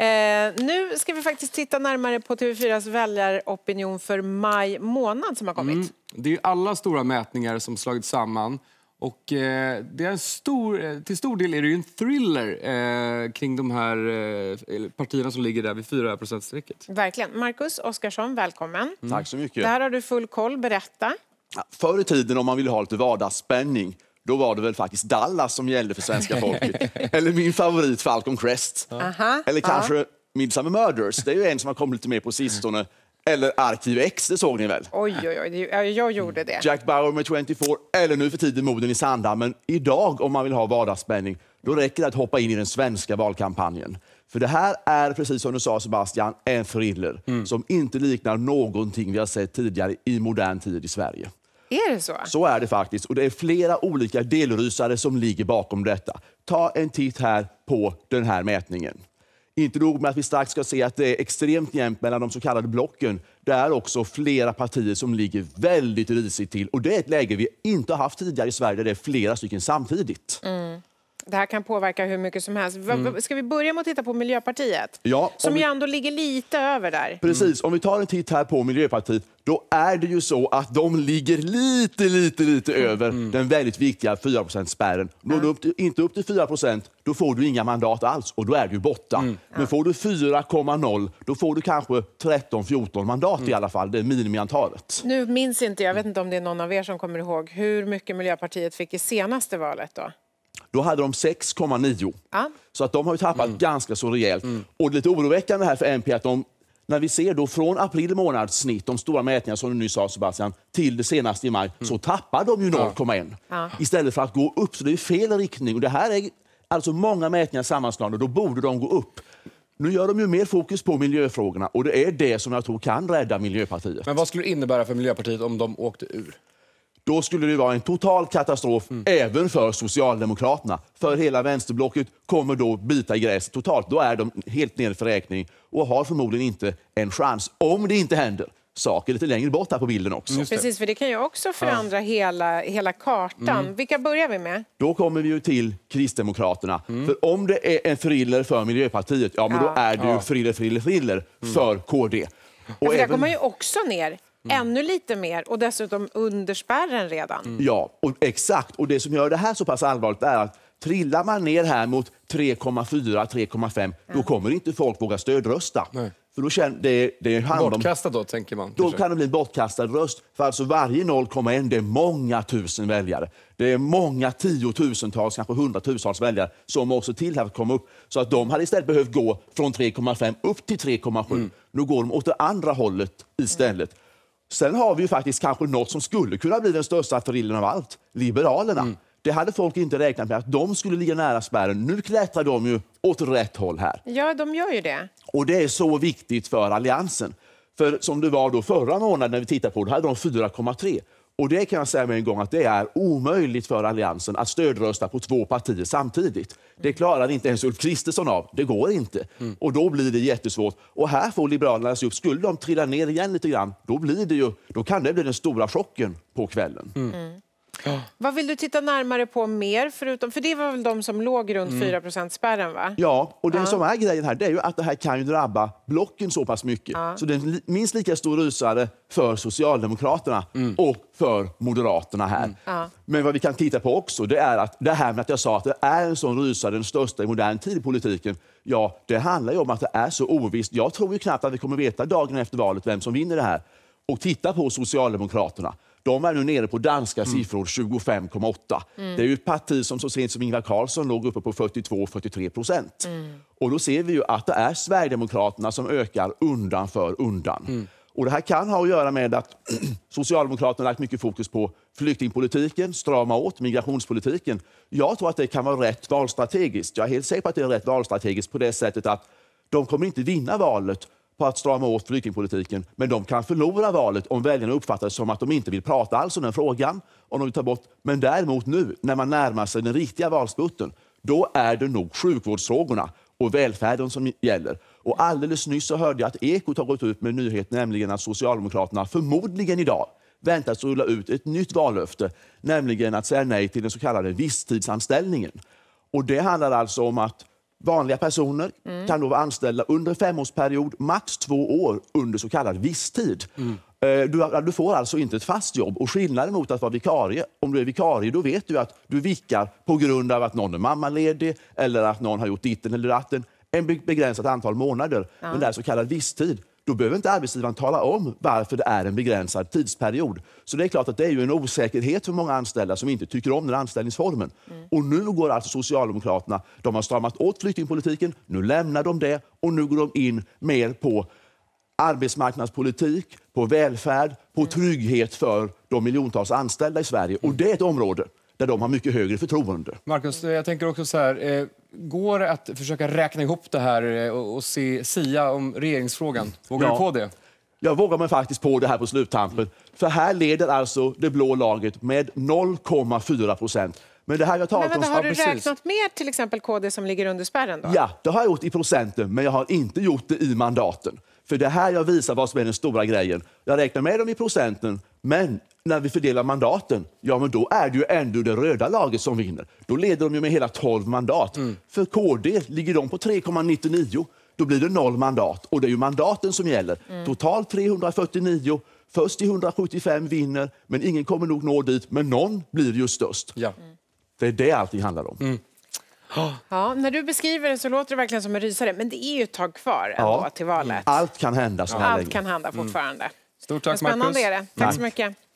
Eh, nu ska vi faktiskt titta närmare på TV4s väljaropinion för maj månad som har kommit. Mm. Det är alla stora mätningar som slagits samman. Och eh, det är en stor, eh, till stor del är det en thriller eh, kring de här eh, partierna som ligger där vid 4 strecket. Verkligen. Marcus Oskarsson, välkommen. Mm. Tack så mycket. Där har du full koll. Berätta. Förr i tiden, om man ville ha lite vardagsspänning, då var det väl faktiskt Dallas som gällde för svenska folket. Eller min favorit Falcon Crest. Aha, Eller kanske ja. Midsummer Murders. Det är ju en som har kommit lite mer på sistone. Eller Arkiv X, det såg ni väl? Oj, oj, oj, jag gjorde det. Jack Bauer med 24, eller nu för tiden Moden i Sandhamn. idag, om man vill ha vardagsspänning, då räcker det att hoppa in i den svenska valkampanjen. För det här är, precis som du sa Sebastian, en thriller mm. som inte liknar någonting vi har sett tidigare i modern tid i Sverige. Är det så? Så är det faktiskt. Och det är flera olika delrysare som ligger bakom detta. Ta en titt här på den här mätningen. Inte nog med att vi starkt ska se att det är extremt jämnt mellan de så kallade blocken. Det är också flera partier som ligger väldigt risigt till. Och det är ett läge vi inte har haft tidigare i Sverige, där det är flera stycken samtidigt. Mm. Det här kan påverka hur mycket som helst. Mm. Ska vi börja med att titta på Miljöpartiet? Ja, som vi... ju ändå ligger lite över där. Precis, om vi tar en titt här på Miljöpartiet då är det ju så att de ligger lite, lite, lite mm. över mm. den väldigt viktiga 4%-spärren. Når mm. du upp till, inte upp till 4 då får du inga mandat alls och då är du borta. Mm. Men får du 4,0 då får du kanske 13-14 mandat i mm. alla fall. Det är minimiantalet. Nu minns inte, jag vet inte om det är någon av er som kommer ihåg hur mycket Miljöpartiet fick i senaste valet då? Då hade de 6,9. Ja. Så att de har ju tappat mm. ganska så rejält. Mm. Och lite oroväckande här för MP att de, när vi ser då från april månads snitt, de stora mätningarna som du nyss sa Sebastian, till det senaste i maj, mm. så tappar de ju 0,1 ja. istället för att gå upp. Så det är fel riktning. Och det här är alltså många mätningar sammanslagna, då borde de gå upp. Nu gör de ju mer fokus på miljöfrågorna och det är det som jag tror kan rädda Miljöpartiet. Men vad skulle det innebära för Miljöpartiet om de åkte ur? då skulle det vara en total katastrof mm. även för Socialdemokraterna. För hela vänsterblocket kommer då bita i gräset totalt. Då är de helt nere för räkning och har förmodligen inte en chans, om det inte händer saker lite längre bort här på bilden också. Precis, för det kan ju också förändra ja. hela, hela kartan. Mm. Vilka börjar vi med? Då kommer vi ju till Kristdemokraterna. Mm. För om det är en thriller för Miljöpartiet, ja men ja. då är det ju ja. thriller, thriller, thriller för mm. KD. Och ja, för även... där går ju också ner Mm. Ännu lite mer och dessutom under spärren redan. Mm. Ja, och, exakt. Och det som gör det här så pass allvarligt är att trillar man ner här mot 3,4-3,5 mm. då kommer inte folk våga stödrösta. Nej. För då känner, det, det handlar bortkastad då, tänker man. Då kanske. kan det bli bortkastad röst. För alltså varje 0,1, det är många tusen väljare. Det är många tiotusentals, kanske hundratusentals väljare som måste till här för att komma upp. Så att de hade istället behövt gå från 3,5 upp till 3,7. Mm. Nu går de åt det andra hållet istället. Mm. Sen har vi ju faktiskt kanske något som skulle kunna bli den största förillen av allt, Liberalerna. Mm. Det hade folk inte räknat med, att de skulle ligga nära spärren. Nu klättrar de ju åt rätt håll här. Ja, de gör ju det. Och det är så viktigt för Alliansen. För som det var då förra månaden när vi tittade på det, hade de 4,3. Och det kan jag säga med en gång att det är omöjligt för Alliansen att stödrösta på två partier samtidigt. Det klarar inte ens Ulf Kristersson av. Det går inte. Mm. Och då blir det jättesvårt. Och här får Liberalerna se upp. Skulle de trilla ner igen lite grann, då, blir det ju, då kan det bli den stora chocken på kvällen. Mm. mm. Ja. Vad vill du titta närmare på mer? Förutom, för det var väl de som låg runt mm. 4%-spärren? Va? Ja, och det ja. som är grejen här det är ju att det här kan ju drabba blocken så pass mycket. Ja. Så det är minst lika stor rysare för Socialdemokraterna mm. och för Moderaterna här. Mm. Ja. Men vad vi kan titta på också det är att det här med att jag sa att det är en sån rysare, den största i modern tid i politiken. Ja, det handlar ju om att det är så ovisst. Jag tror ju knappt att vi kommer veta dagen efter valet vem som vinner det här. Och titta på Socialdemokraterna. De är nu nere på danska mm. 25,8. Mm. Det är ett parti som så sent som Ingvar Carlsson låg uppe på 42-43 procent. Mm. Och då ser vi ju att det är Sverigedemokraterna som ökar undan för undan. Mm. Och Det här kan ha att göra med att Socialdemokraterna lagt mycket fokus på flyktingpolitiken, strama åt migrationspolitiken. Jag tror att det kan vara rätt valstrategiskt. Jag är helt säker på att det är rätt valstrategiskt på det sättet att de kommer inte vinna valet på att strama åt flyktingpolitiken, men de kan förlora valet om väljarna uppfattar det som att de inte vill prata alls om den frågan, om de vill ta bort. Men däremot nu, när man närmar sig den riktiga valsputten, då är det nog sjukvårdsfrågorna och välfärden som gäller. Och alldeles nyss så hörde jag att Ekot har gått ut med en nyhet, nämligen att Socialdemokraterna förmodligen idag väntas rulla ut ett nytt vallöfte, nämligen att säga nej till den så kallade visstidsanställningen. Och det handlar alltså om att Vanliga personer mm. kan då vara anställda under femårsperiod, max två år, under så kallad visstid. Mm. Eh, du, du, får alltså inte ett fast jobb. Och skillnaden mot att vara vikarie, om du är vikarie då vet du att du vikar på grund av att någon är mammaledig eller att någon har gjort ditten eller datten en begränsat antal månader. Ja. Men det är så kallad visstid då behöver inte arbetsgivaren tala om varför det är en begränsad tidsperiod. Så det är klart att det är ju en osäkerhet för många anställda som inte tycker om den anställningsformen. Mm. Och nu går alltså Socialdemokraterna, de har stramat åt flyktingpolitiken, nu lämnar de det och nu går de in mer på arbetsmarknadspolitik, på välfärd, på mm. trygghet för de miljontals anställda i Sverige. Och mm. det är ett område där de har mycket högre förtroende. Marcus, jag tänker också så här, eh, Går det att försöka räkna ihop det här eh, och se, sia om regeringsfrågan? Vågar ja. du på det? Jag vågar mig faktiskt på det här på sluttampen. För här leder alltså det blå laget med 0,4 procent. Men det här jag talat men, men, om... Har du ja, räknat med till exempel KD som ligger under spärren? Då? Ja, det har jag gjort i procenten, men jag har inte gjort det i mandaten. För det här jag visar vad som är den stora grejen. Jag räknar med dem i procenten, men när vi fördelar mandaten, ja men då är det ju ändå det röda laget som vinner. Då leder de ju med hela 12 mandat. Mm. För KD ligger de på 3,99. Då blir det noll mandat. Och det är ju mandaten som gäller. Mm. Totalt 349. Först till 175 vinner, men ingen kommer nog nå dit. Men någon blir ju störst. Ja. Mm. Det är det allting handlar om. Mm. Ja, när du beskriver det så låter det verkligen som en rysare, men det är ju ett tag kvar ändå ja. till valet. Mm. Allt kan hända så här Allt länge. kan hända fortfarande. Mm. Stort tack, Spännande Marcus. är det. Tack, tack. så mycket.